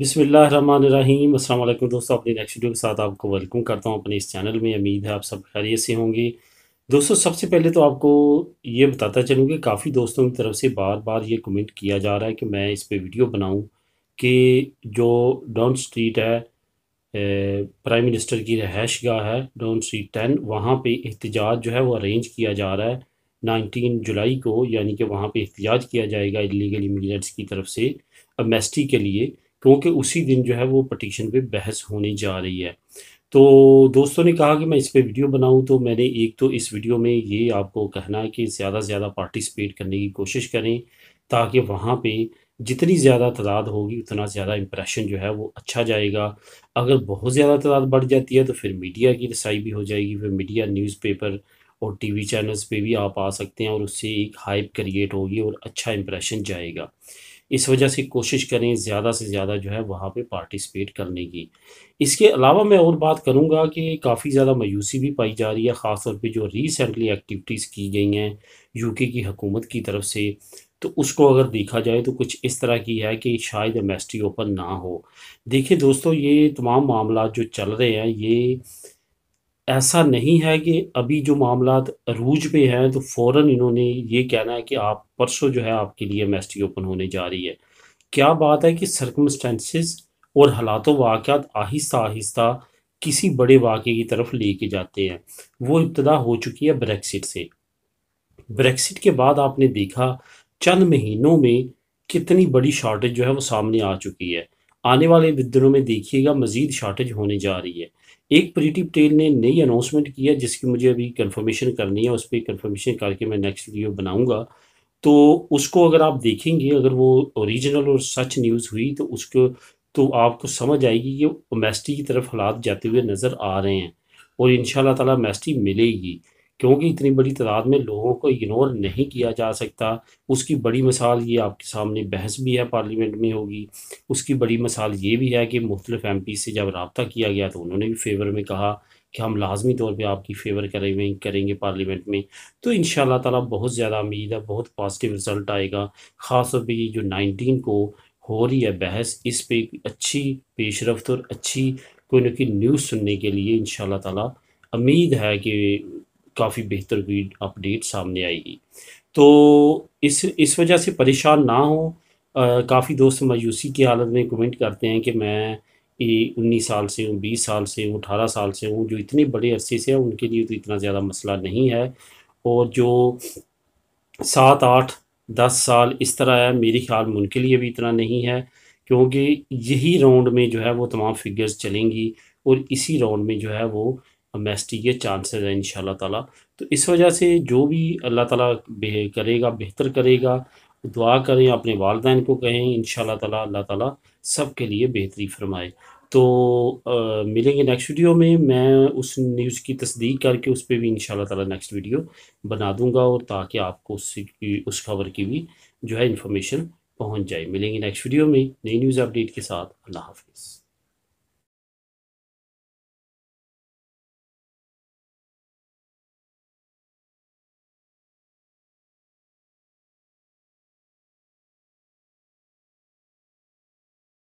बिसमीम असल दोस्तों अपनी नेक्स्ट वीडियो के साथ आपको वेलकम करता हूँ अपने इस चैनल में उम्मीद है आप सब खैरियत से होंगे दोस्तों सबसे पहले तो आपको ये बताता चलूँ कि काफ़ी दोस्तों की तरफ से बार बार ये कमेंट किया जा रहा है कि मैं इस पर वीडियो बनाऊँ कि जो डाउन स्ट्रीट है प्राइम मिनिस्टर की रहाइश गाह है डाउन स्ट्रीट टेन वहाँ पर एहतजाज जो है वो अरेंज किया जा रहा है नाइनटीन जुलाई को यानी कि वहाँ पर एहतजाज किया जाएगा इलीगल इमिग्रेंट्स की तरफ से अमेस्टी के लिए क्योंकि उसी दिन जो है वो पटिशन पे बहस होने जा रही है तो दोस्तों ने कहा कि मैं इस पर वीडियो बनाऊं तो मैंने एक तो इस वीडियो में ये आपको कहना है कि ज़्यादा से ज़्यादा पार्टिसिपेट करने की कोशिश करें ताकि वहाँ पे जितनी ज़्यादा तादाद होगी उतना ज़्यादा इम्प्रेशन जो है वो अच्छा जाएगा अगर बहुत ज़्यादा तादाद बढ़ जाती है तो फिर मीडिया की रसाई भी हो जाएगी फिर मीडिया न्यूज़पेपर और टीवी चैनल्स पे भी आप आ सकते हैं और उससे एक हाइप क्रिएट होगी और अच्छा इम्प्रेशन जाएगा इस वजह से कोशिश करें ज़्यादा से ज़्यादा जो है वहाँ पे पार्टिसिपेट करने की इसके अलावा मैं और बात करूँगा कि काफ़ी ज़्यादा मायूसी भी पाई जा रही है ख़ासतौर पे जो रिसेंटली एक्टिविटीज़ की गई हैं यूके की हुकूमत की तरफ से तो उसको अगर देखा जाए तो कुछ इस तरह की है कि शायद एम ओपन ना हो देखिए दोस्तों ये तमाम मामला जो चल रहे हैं ये ऐसा नहीं है कि अभी जो मामला अरूज पे हैं तो फ़ौर इन्होंने ये कहना है कि आप परसों जो है आपके लिए एम ओपन होने जा रही है क्या बात है कि सरकमस्टेंसेस और हालात वाक़ात आहिस्ता आहिस्ता किसी बड़े वाक़े की तरफ लेके जाते हैं वो इब्तदा हो चुकी है ब्रेक्सिट से ब्रेक्सिट के बाद आपने देखा चंद महीनों में कितनी बड़ी शॉर्टेज जो है वो सामने आ चुकी है आने वाले दिनों में देखिएगा मजीद शॉर्टेज होने जा रही है एक प्रीति पटेल ने नई अनाउंसमेंट किया जिसकी मुझे अभी कंफर्मेशन करनी है उस पर कन्फर्मेशन करके मैं नेक्स्ट वीडियो बनाऊंगा तो उसको अगर आप देखेंगे अगर वो ओरिजिनल और सच न्यूज़ हुई तो उसको तो आपको समझ आएगी कि मेस्टी की तरफ हालात जाते हुए नज़र आ रहे हैं और इन शाह मेस्टी मिलेगी क्योंकि इतनी बड़ी तादाद में लोगों को इग्नोर नहीं किया जा सकता उसकी बड़ी मिसाल ये आपके सामने बहस भी है पार्लियामेंट में होगी उसकी बड़ी मिसाल ये भी है कि मुख्तलिफ एम पी से जब रबता किया गया तो उन्होंने भी फेवर में कहा कि हम लाजमी तौर पर आपकी फेवर करेंगे करेंगे पार्लियामेंट में तो इन ताला बहुत ज़्यादा उम्मीद है बहुत पॉजिटिव रिज़ल्ट आएगा ख़ास तौर पर ये जो नाइनटीन को हो रही है बहस इस पर अच्छी पेशरफ और अच्छी कोई ना कोई न्यूज़ सुनने के लिए इन ताला उम्मीद है कि काफ़ी बेहतर भी अपडेट सामने आएगी तो इस इस वजह से परेशान ना हो काफ़ी दोस्त मायूसी की हालत में कमेंट करते हैं कि मैं उन्नीस साल से हूँ बीस साल से हूँ अठारह साल से हूँ जो इतने बड़े अरसे से हैं उनके लिए तो इतना ज़्यादा मसला नहीं है और जो सात आठ दस साल इस तरह है मेरे ख्याल में उनके लिए भी इतना नहीं है क्योंकि यही राउंड में जो है वो तमाम फिगर्स चलेंगी और इसी राउंड में जो है वो अमेस्टी के चांसेस हैं इन ताला तो इस वजह से जो भी अल्लाह ताला करेगा बेहतर करेगा दुआ करें अपने वालदान को कहें इन ताला अल्लाह ताला सब के लिए बेहतरी फरमाए तो आ, मिलेंगे नेक्स्ट वीडियो में मैं उस न्यूज़ की तस्दीक करके उस पर भी इन ताला नेक्स्ट वीडियो बना दूँगा और ताकि आपको उसकी उस खबर की भी जो है इन्फॉर्मेशन पहुँच जाए मिलेंगे नेक्स्ट वीडियो में नई न्यूज़ अपडेट के साथ अल्लाह हाफिज़